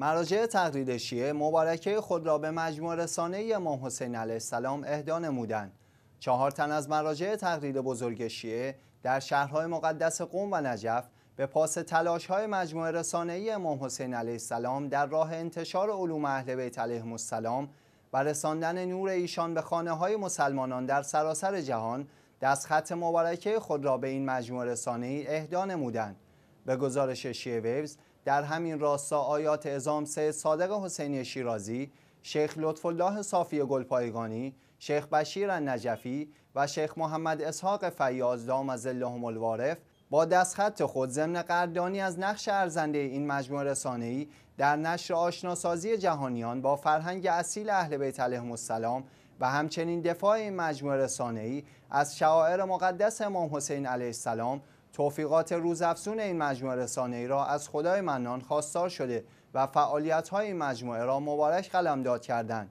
مراجع تقلید شیعه مبارکه خود را به مجموع رسانه امام حسین علیه السلام اهدا نمودند. چهار تن از مراجع تقلید بزرگ شیعه در شهرهای مقدس قوم و نجف به پاس تلاش های مجموع رسانه امام حسین علیه السلام در راه انتشار علوم اهل بیت علیه السلام و رساندن نور ایشان به خانه های مسلمانان در سراسر جهان دست خط مبارکه خود را به این مجموع رسانه اهدا نمودند. به گزارش شیعه ویوز در همین راستا آیات ازام سه صادق حسینی شیرازی شیخ الله صافی گلپایگانی شیخ بشیر النجفی و شیخ محمد اسحاق فیاض دام از اللهم الوارف با دستخط خود ضمن قردانی از نقش ارزنده این مجموعه رسانه‌ای در نشر آشناسازی جهانیان با فرهنگ اصیل اهل بیت علیهم السلام و همچنین دفاع این مجموعه رسانه‌ای از شعائر مقدس امام حسین علیه السلام توفیقات روزافزون این مجموعه ای را از خدای منان خواستار شده و فعالیت‌های این مجموعه را مبارک داد کردند.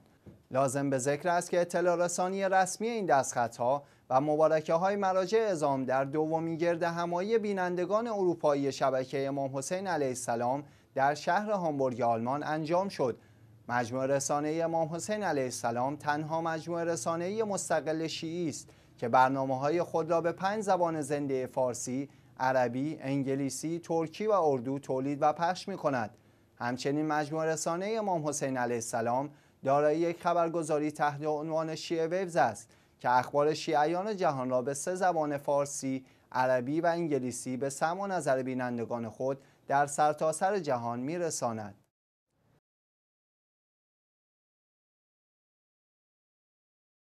لازم به ذکر است که اطلاع رسانی رسمی این ها و مبارکه های مراجع ازام در دومی گرد همایی بینندگان اروپایی شبکه امام حسین علیه السلام در شهر هامبورگ آلمان انجام شد. مجموعه رسانه امام حسین علیه السلام تنها مجموعه رسانه مستقل شیعی است که برنامه های خود را به پنج زبان زنده فارسی، عربی، انگلیسی، ترکی و اردو تولید و پخش می کند. همچنین مجموع رسانه امام حسین علیه السلام دارای یک خبرگزاری تحت عنوان شیعه ویوز است که اخبار شیعیان جهان را به سه زبان فارسی، عربی و انگلیسی به سم و نظر بینندگان خود در سرتاسر سر جهان میرساند.